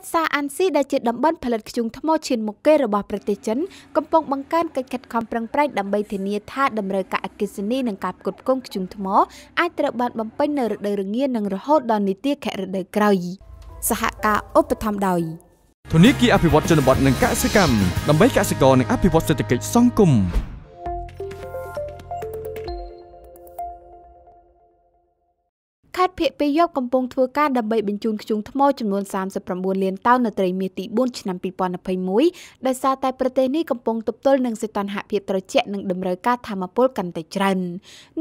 ត្តសាអានស៊ីដែលជាតំបន់ផលិតធ្យូងថ្មឈានមុខគេរបស់ប្រទេសចិនកំពុងបង្កើនកិច្ចខិតខំប្រឹងប្រែងដើម្បីធានាថាតម្រូវការអគិសនីនិងការផ្គត់ផ្គង់ធ្យូងថ្មអាចត្រូវបានបំពេញនៅរដូវរងានិងរហូតដល់នាទីខែរដូវក្រោយសហការឧបត្ថម្ភដោយធនាគារអភិវឌ្ឍជនបទនិងកសិកម្មដើម្បីកសិករនិងអភិវឌ្ឍសេដ្ឋកិច្ចសង្គមខេត្តភៀកពីយប់កំពុងធ្វើការដើម្បីបញ្ជូនខ្ជុងថ្មចំនួន39លានតោននៅត្រីមាសទី4ឆ្នាំ2021ដោយសារតែប្រទេសនេះកំពុងទប់ទល់នឹងសីតុណ្ហភាពត្រជាក់និងតម្រូវការធម្មពលកាន់តែច្រើន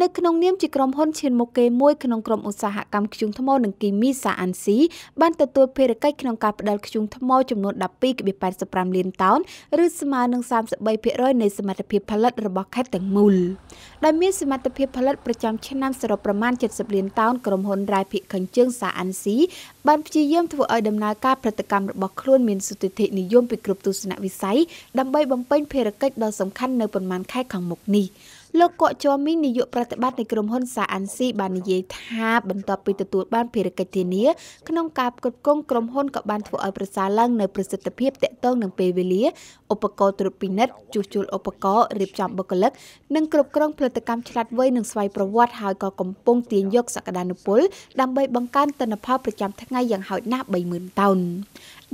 នៅក្នុងនាមជាក្រុមហ៊ុនឈានមុខគេមួយក្នុងក្រុមឧស្សាហកម្មខ្ជុងថ្មនិងគីមីសាអានស៊ីបានទទួលភារកិច្ចក្នុងការផ្តល់ខ្ជុងថ្មចំនួន12.85លានតោនឬស្មើនឹង33%នៃសមត្ថភាពផលិតរបស់ខេត្តទាំងមូលដែលមានសមត្ថភាពផលិតប្រចាំឆ្នាំសរុបប្រមាណ70លានតោនក្រុមហ៊ុនរ៉ៃភិកខញ្ជើងសាអានស៊ីបានព្យាយាមធ្វើឲ្យដំណើរការផលិតកម្មរបស់ខ្លួនមានសុតិធិនិយមពីគ្រប់ទស្សនវិស័យដើម្បីបំពេញភារកិច្ចដ៏សំខាន់នៅប៉ុន្មានខែខាងមុខនេះលោកកកជមីនាយកប្រតិបត្តិនៃក្រុមហ៊ុន សាអានស៊ីបាននិយាយថា បន្ទាប់ពីទទួលបាន ភារកិច្ចធានា ក្នុងការផ្គត់ផ្គង់ក្រុមហ៊ុនក៏បានធ្វើឲ្យប្រសើរឡើងនៅប្រសិទ្ធភាពតាក់ទងនឹងពេលវេលាឧបករណ៍ត្រួតពិនិត្យជួសជុលឧបករណ៍រៀបចំបុគ្គលិកនិងគ្រប់គ្រងផលិតកម្មឆ្លាតវៃនិងស្វ័យប្រវត្តិហើយក៏កំពុងទាញយក សក្តានុពលដើម្បីបង្កើនទិន្នផលប្រចាំថ្ងៃថ្ងៃយ៉ាងហោចណាស់30,000តោន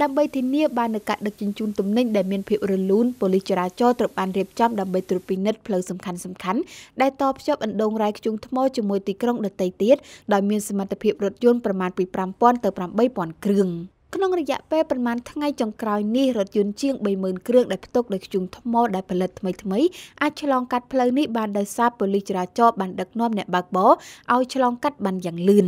ដើម្បីធានាបាននូវការដឹកជញ្ជូនទំនិញដែលមានភាពរលូនប៉ូលីសចរាចរណ៍ត្រូវបានរៀបចំដើម្បីត្រួតពិនិត្យផ្លូវសំខាន់សំខាន់ដែលតភ្ជាប់អណ្ដូងរាយខ្ជុំថ្មជាមួយទីក្រុងដទៃទៀតដោយមានសមត្ថភាពរថយន្តប្រមាណពី5000ទៅ8000គ្រឿងក្នុងរយៈពេលប្រមាណថ្ងៃចុងក្រោយនេះរថយន្តជាង30000គ្រឿងដែលផ្ទុកដោយខ្ជុំថ្ម ដែលផលិតថ្មីថ្មីអាចឆ្លងកាត់ផ្លូវនេះបានដោយសារប៉ូលីសចរាចរណ៍បាន ដឹកនាំអ្នកបើកបរឲ្យឆ្លងកាត់បានយ៉ាងលឿន